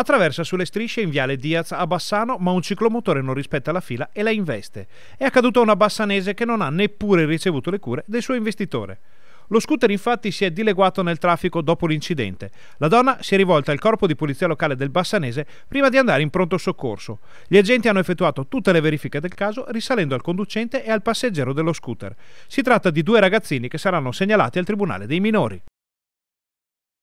Attraversa sulle strisce in viale Diaz a Bassano, ma un ciclomotore non rispetta la fila e la investe. È accaduto a una bassanese che non ha neppure ricevuto le cure del suo investitore. Lo scooter infatti si è dileguato nel traffico dopo l'incidente. La donna si è rivolta al corpo di polizia locale del Bassanese prima di andare in pronto soccorso. Gli agenti hanno effettuato tutte le verifiche del caso risalendo al conducente e al passeggero dello scooter. Si tratta di due ragazzini che saranno segnalati al Tribunale dei minori.